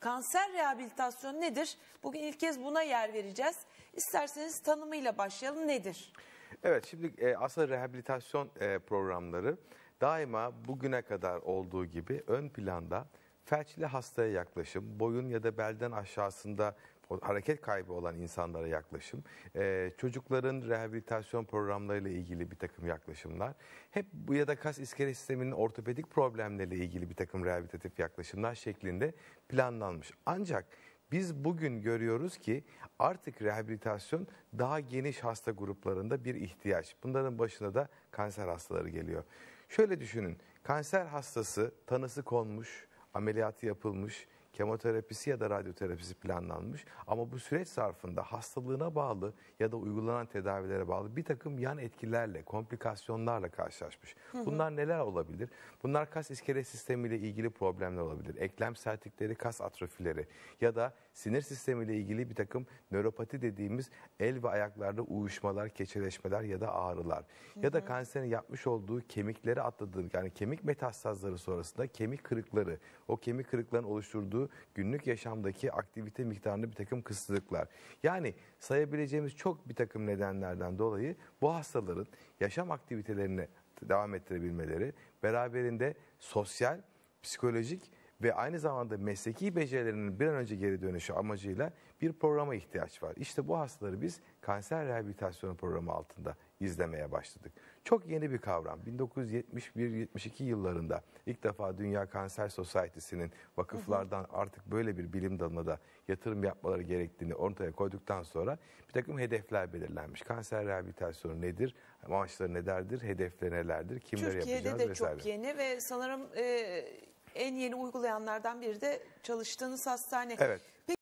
Kanser rehabilitasyonu nedir? Bugün ilk kez buna yer vereceğiz. İsterseniz tanımıyla başlayalım. Nedir? Evet şimdi e, aslında rehabilitasyon e, programları daima bugüne kadar olduğu gibi ön planda felçli hastaya yaklaşım, boyun ya da belden aşağısında o hareket kaybı olan insanlara yaklaşım, e, çocukların rehabilitasyon programlarıyla ilgili bir takım yaklaşımlar, hep bu ya da kas iskelet sisteminin ortopedik problemleriyle ilgili bir takım rehabilitatif yaklaşımlar şeklinde planlanmış. Ancak biz bugün görüyoruz ki artık rehabilitasyon daha geniş hasta gruplarında bir ihtiyaç. Bunların başına da kanser hastaları geliyor. Şöyle düşünün, kanser hastası tanısı konmuş, ameliyatı yapılmış, kemoterapisi ya da radyoterapisi planlanmış ama bu süreç zarfında hastalığına bağlı ya da uygulanan tedavilere bağlı bir takım yan etkilerle, komplikasyonlarla karşılaşmış. Bunlar neler olabilir? Bunlar kas iskelet sistemiyle ilgili problemler olabilir. Eklem sertikleri, kas atrofileri ya da sinir sistemiyle ilgili bir takım nöropati dediğimiz el ve ayaklarda uyuşmalar, keçeleşmeler ya da ağrılar. Ya da kanserin yapmış olduğu kemikleri atladığı yani kemik metastazları sonrasında kemik kırıkları, o kemik kırıkların oluşturduğu olduğu günlük yaşamdaki aktivite miktarında bir takım kısıtlıklar. Yani sayabileceğimiz çok bir takım nedenlerden dolayı bu hastaların yaşam aktivitelerini devam ettirebilmeleri beraberinde sosyal, psikolojik ve aynı zamanda mesleki becerilerinin bir an önce geri dönüşü amacıyla bir programa ihtiyaç var. İşte bu hastaları biz kanser rehabilitasyonu programı altında izlemeye başladık. Çok yeni bir kavram. 1971-72 yıllarında ilk defa Dünya Kanser Society'sinin vakıflardan artık böyle bir bilim dalına da yatırım yapmaları gerektiğini ortaya koyduktan sonra bir takım hedefler belirlenmiş. Kanser rehabilitasyonu nedir? Maaşları nelerdir? Hedefleri nelerdir? Kimler Türkiye'de yapacağız? Türkiye'de de vesaire. çok yeni ve sanırım... E en yeni uygulayanlardan biri de çalıştığınız hastane. Evet.